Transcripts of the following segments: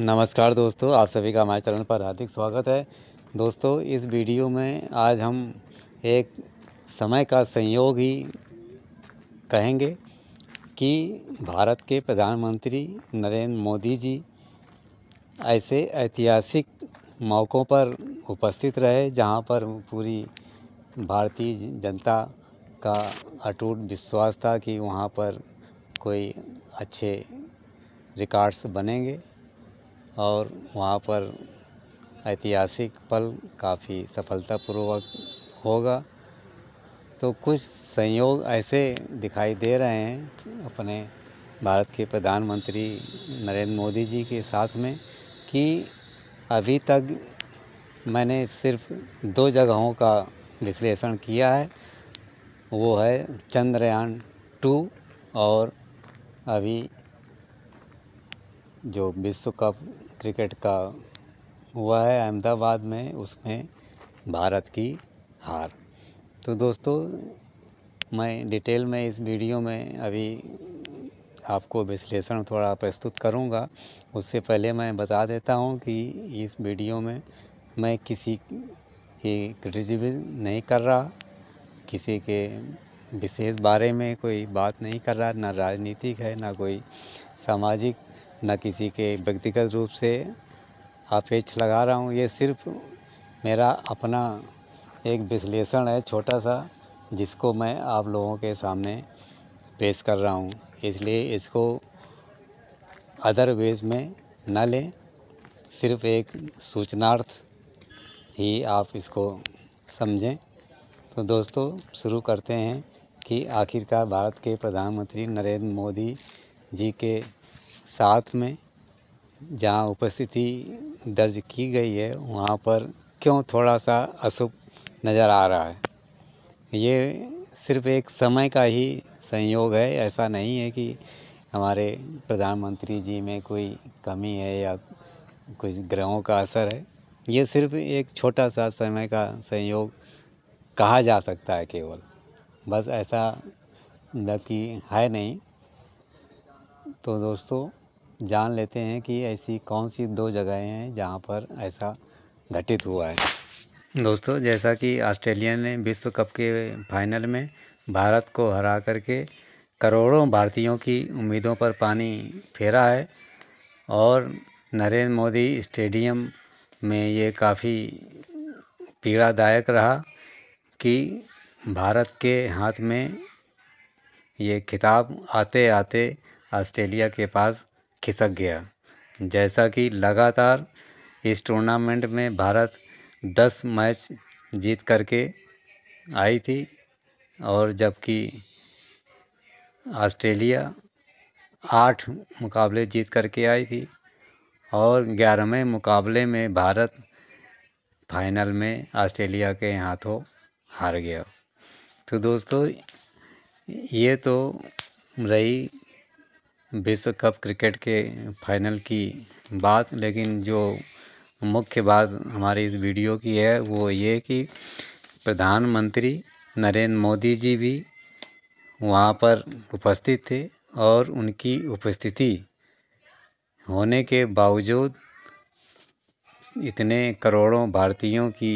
नमस्कार दोस्तों आप सभी का हमारे चैनल पर हार्दिक स्वागत है दोस्तों इस वीडियो में आज हम एक समय का संयोग ही कहेंगे कि भारत के प्रधानमंत्री नरेंद्र मोदी जी ऐसे ऐतिहासिक मौक़ों पर उपस्थित रहे जहां पर पूरी भारतीय जनता का अटूट विश्वास था कि वहां पर कोई अच्छे रिकॉर्ड्स बनेंगे और वहाँ पर ऐतिहासिक पल काफ़ी सफलतापूर्वक होगा तो कुछ संयोग ऐसे दिखाई दे रहे हैं अपने भारत के प्रधानमंत्री नरेंद्र मोदी जी के साथ में कि अभी तक मैंने सिर्फ दो जगहों का विश्लेषण किया है वो है चंद्रयान टू और अभी जो विश्व कप क्रिकेट का हुआ है अहमदाबाद में उसमें भारत की हार तो दोस्तों मैं डिटेल में इस वीडियो में अभी आपको विश्लेषण थोड़ा प्रस्तुत करूंगा उससे पहले मैं बता देता हूं कि इस वीडियो में मैं किसी की क्रिटिसिज्म नहीं कर रहा किसी के विशेष बारे में कोई बात नहीं कर रहा ना राजनीतिक है ना कोई सामाजिक ना किसी के व्यक्तिगत रूप से आपेक्ष लगा रहा हूँ ये सिर्फ मेरा अपना एक विश्लेषण है छोटा सा जिसको मैं आप लोगों के सामने पेश कर रहा हूँ इसलिए इसको अदर वेज में ना लें सिर्फ एक सूचनार्थ ही आप इसको समझें तो दोस्तों शुरू करते हैं कि आखिरकार भारत के प्रधानमंत्री नरेंद्र मोदी जी के साथ में जहाँ उपस्थिति दर्ज की गई है वहाँ पर क्यों थोड़ा सा अशुभ नज़र आ रहा है ये सिर्फ एक समय का ही संयोग है ऐसा नहीं है कि हमारे प्रधानमंत्री जी में कोई कमी है या कुछ ग्रहों का असर है ये सिर्फ एक छोटा सा समय का संयोग कहा जा सकता है केवल बस ऐसा मतलब कि है नहीं तो दोस्तों जान लेते हैं कि ऐसी कौन सी दो जगहें हैं जहां पर ऐसा घटित हुआ है दोस्तों जैसा कि ऑस्ट्रेलिया ने विश्व कप के फाइनल में भारत को हरा करके करोड़ों भारतीयों की उम्मीदों पर पानी फेरा है और नरेंद्र मोदी स्टेडियम में ये काफ़ी पीड़ादायक रहा कि भारत के हाथ में ये खिताब आते आते ऑस्ट्रेलिया के पास खिसक गया जैसा कि लगातार इस टूर्नामेंट में भारत 10 मैच जीत करके आई थी और जबकि ऑस्ट्रेलिया आठ मुकाबले जीत करके आई थी और ग्यारहवें मुकाबले में भारत फाइनल में ऑस्ट्रेलिया के हाथों हार गया तो दोस्तों ये तो रही विश्व कप क्रिकेट के फाइनल की बात लेकिन जो मुख्य बात हमारी इस वीडियो की है वो ये कि प्रधानमंत्री नरेंद्र मोदी जी भी वहाँ पर उपस्थित थे और उनकी उपस्थिति होने के बावजूद इतने करोड़ों भारतीयों की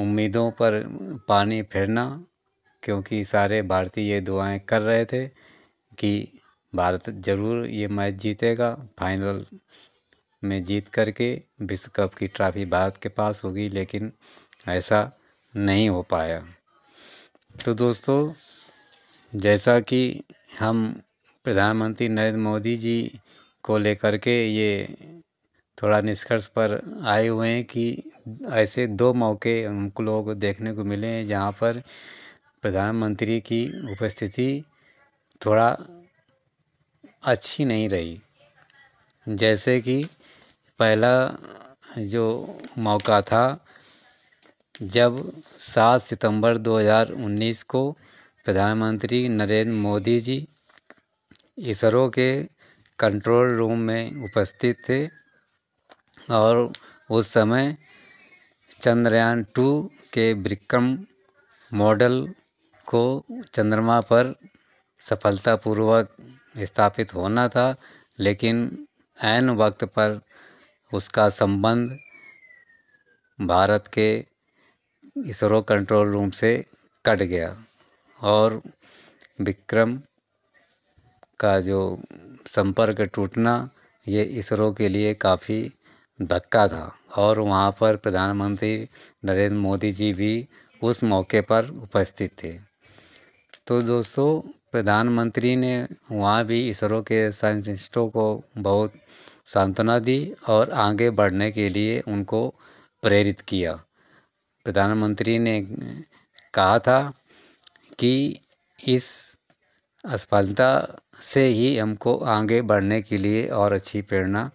उम्मीदों पर पानी फेरना क्योंकि सारे भारतीय ये दुआएं कर रहे थे कि भारत ज़रूर ये मैच जीतेगा फाइनल में जीत करके विश्व कप की ट्रॉफी भारत के पास होगी लेकिन ऐसा नहीं हो पाया तो दोस्तों जैसा कि हम प्रधानमंत्री नरेंद्र मोदी जी को लेकर के ये थोड़ा निष्कर्ष पर आए हुए हैं कि ऐसे दो मौके हमको लोग देखने को मिले हैं जहाँ पर प्रधानमंत्री की उपस्थिति थोड़ा अच्छी नहीं रही जैसे कि पहला जो मौका था जब 7 सितंबर 2019 को प्रधानमंत्री नरेंद्र मोदी जी इसरो के कंट्रोल रूम में उपस्थित थे और उस समय चंद्रयान टू के विक्रम मॉडल को चंद्रमा पर सफलतापूर्वक स्थापित होना था लेकिन ऐन वक्त पर उसका संबंध भारत के इसरो कंट्रोल रूम से कट गया और विक्रम का जो संपर्क टूटना ये इसरो के लिए काफ़ी धक्का था और वहाँ पर प्रधानमंत्री नरेंद्र मोदी जी भी उस मौके पर उपस्थित थे तो दोस्तों प्रधानमंत्री ने वहाँ भी इसरो के साइंटिस्टों को बहुत सांत्वना दी और आगे बढ़ने के लिए उनको प्रेरित किया प्रधानमंत्री ने कहा था कि इस असफलता से ही हमको आगे बढ़ने के लिए और अच्छी प्रेरणा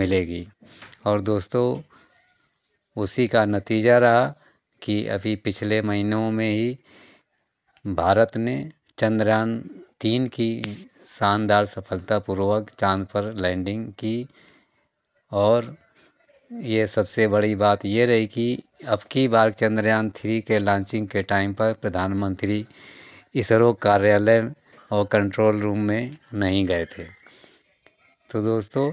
मिलेगी और दोस्तों उसी का नतीजा रहा कि अभी पिछले महीनों में ही भारत ने चंद्रयान तीन की शानदार सफलतापूर्वक चांद पर लैंडिंग की और ये सबसे बड़ी बात ये रही कि अब की बार चंद्रयान थ्री के लॉन्चिंग के टाइम पर प्रधानमंत्री इसरो कार्यालय और कंट्रोल रूम में नहीं गए थे तो दोस्तों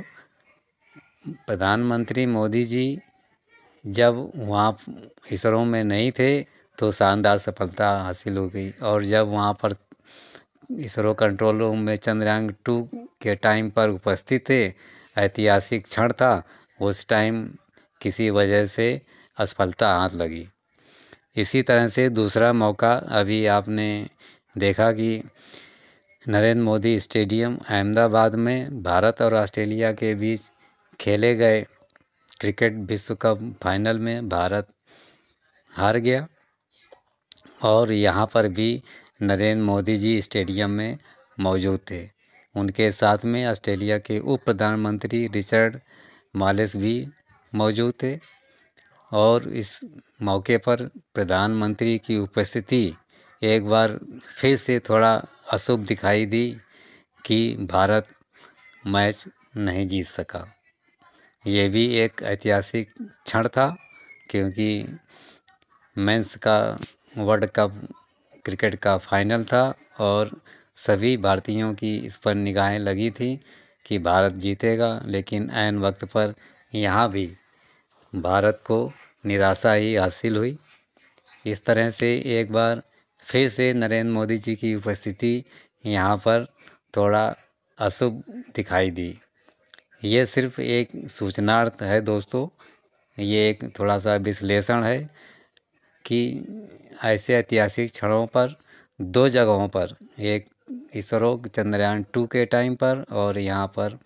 प्रधानमंत्री मोदी जी जब वहाँ इसरो में नहीं थे तो शानदार सफलता हासिल हो गई और जब वहाँ पर इसरो कंट्रोल रूम में चंद्रयान टू के टाइम पर उपस्थित थे ऐतिहासिक क्षण था उस टाइम किसी वजह से असफलता हाथ लगी इसी तरह से दूसरा मौका अभी आपने देखा कि नरेंद्र मोदी स्टेडियम अहमदाबाद में भारत और ऑस्ट्रेलिया के बीच खेले गए क्रिकेट विश्व कप फाइनल में भारत हार गया और यहाँ पर भी नरेंद्र मोदी जी स्टेडियम में मौजूद थे उनके साथ में ऑस्ट्रेलिया के उप प्रधानमंत्री रिचर्ड मालिस भी मौजूद थे और इस मौके पर प्रधानमंत्री की उपस्थिति एक बार फिर से थोड़ा अशुभ दिखाई दी कि भारत मैच नहीं जीत सका ये भी एक ऐतिहासिक क्षण था क्योंकि मेंस का वर्ल्ड कप क्रिकेट का फाइनल था और सभी भारतीयों की इस पर निगाहें लगी थी कि भारत जीतेगा लेकिन ऐन वक्त पर यहाँ भी भारत को निराशा ही हासिल हुई इस तरह से एक बार फिर से नरेंद्र मोदी जी की उपस्थिति यहाँ पर थोड़ा अशुभ दिखाई दी ये सिर्फ एक सूचनार्थ है दोस्तों ये एक थोड़ा सा विश्लेषण है कि ऐसे ऐतिहासिक क्षणों पर दो जगहों पर एक इसरो चंद्रयान टू के टाइम पर और यहाँ पर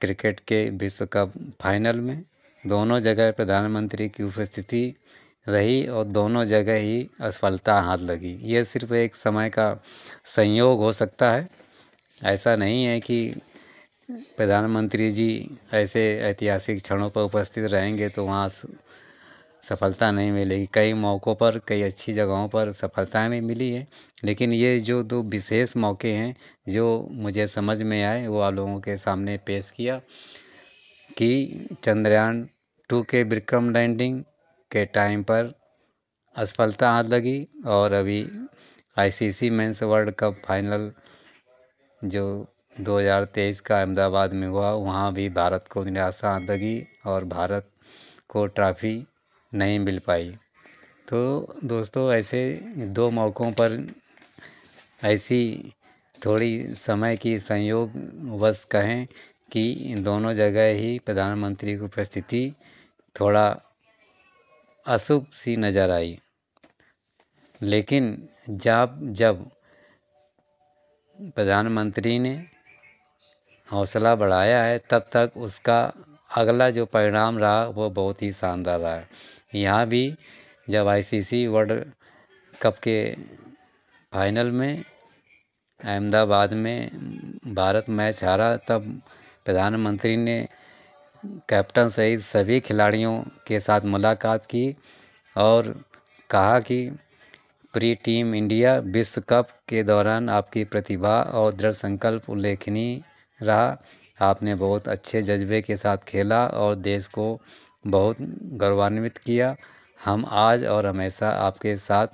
क्रिकेट के विश्व कप फाइनल में दोनों जगह प्रधानमंत्री की उपस्थिति रही और दोनों जगह ही असफलता हाथ लगी ये सिर्फ एक समय का संयोग हो सकता है ऐसा नहीं है कि प्रधानमंत्री जी ऐसे ऐतिहासिक क्षणों पर उपस्थित रहेंगे तो वहाँ सफलता नहीं मिलेगी कई मौक़ों पर कई अच्छी जगहों पर सफलता हमें मिली है लेकिन ये जो दो विशेष मौके हैं जो मुझे समझ में आए वो आप लोगों के सामने पेश किया कि चंद्रयान टू के विक्रम लैंडिंग के टाइम पर असफलता हाथ लगी और अभी ICC men's world cup final जो 2023 का अहमदाबाद में हुआ वहाँ भी भारत को निराशा हाथ लगी और भारत को ट्रॉफ़ी नहीं मिल पाई तो दोस्तों ऐसे दो मौक़ों पर ऐसी थोड़ी समय की संयोग वश कहें कि दोनों जगह ही प्रधानमंत्री की उपस्थिति थोड़ा अशुभ सी नज़र आई लेकिन जब जब प्रधानमंत्री ने हौसला बढ़ाया है तब तक उसका अगला जो परिणाम रहा वो बहुत ही शानदार रहा है यहाँ भी जब आईसीसी वर्ल्ड कप के फाइनल में अहमदाबाद में भारत मैच हारा तब प्रधानमंत्री ने कैप्टन सहित सभी खिलाड़ियों के साथ मुलाकात की और कहा कि प्री टीम इंडिया विश्व कप के दौरान आपकी प्रतिभा और दृढ़ संकल्प उल्लेखनीय रहा आपने बहुत अच्छे जज्बे के साथ खेला और देश को बहुत गौरवान्वित किया हम आज और हमेशा आपके साथ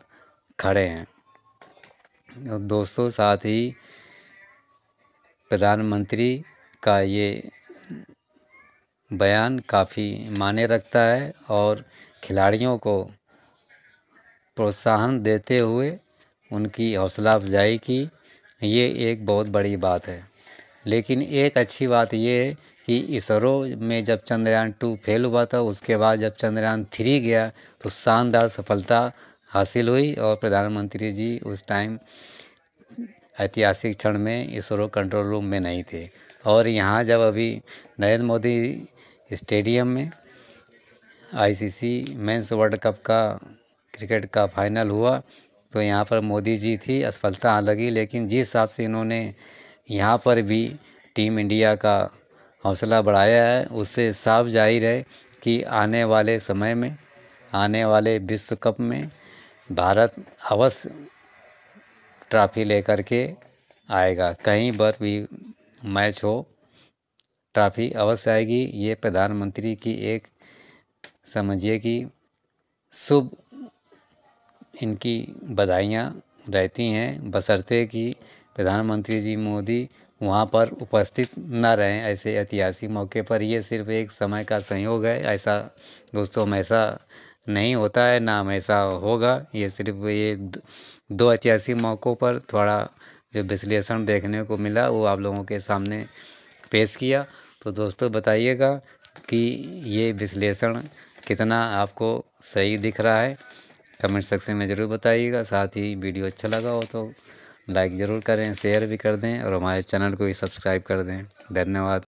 खड़े हैं दोस्तों साथ ही प्रधानमंत्री का ये बयान काफ़ी माने रखता है और खिलाड़ियों को प्रोत्साहन देते हुए उनकी हौसला अफजाई की ये एक बहुत बड़ी बात है लेकिन एक अच्छी बात ये है कि इसरो में जब चंद्रयान टू फेल हुआ था उसके बाद जब चंद्रयान थ्री गया तो शानदार सफलता हासिल हुई और प्रधानमंत्री जी उस टाइम ऐतिहासिक क्षण में इसरो कंट्रोल रूम में नहीं थे और यहाँ जब अभी नरेंद्र मोदी स्टेडियम में आईसीसी मेंस वर्ल्ड कप का क्रिकेट का फाइनल हुआ तो यहाँ पर मोदी जी थी असफलता लगी लेकिन जिस हिसाब से इन्होंने यहाँ पर भी टीम इंडिया का हौसला बढ़ाया है उससे साफ जाहिर है कि आने वाले समय में आने वाले विश्व कप में भारत अवश्य ट्रॉफी लेकर के आएगा कहीं पर भी मैच हो ट्रॉफी अवश्य आएगी ये प्रधानमंत्री की एक समझिए कि शुभ इनकी बधाइयाँ रहती हैं बसरते कि प्रधानमंत्री जी मोदी वहाँ पर उपस्थित न रहें ऐसे ऐतिहासिक मौके पर ये सिर्फ एक समय का संयोग है ऐसा दोस्तों हमेशा नहीं होता है ना हमेशा होगा ये सिर्फ ये दो ऐतिहासिक मौक़ों पर थोड़ा जो विश्लेषण देखने को मिला वो आप लोगों के सामने पेश किया तो दोस्तों बताइएगा कि ये विश्लेषण कितना आपको सही दिख रहा है कमेंट सेक्शन में ज़रूर बताइएगा साथ ही वीडियो अच्छा लगा हो तो लाइक ज़रूर करें शेयर भी कर दें और हमारे चैनल को भी सब्सक्राइब कर दें धन्यवाद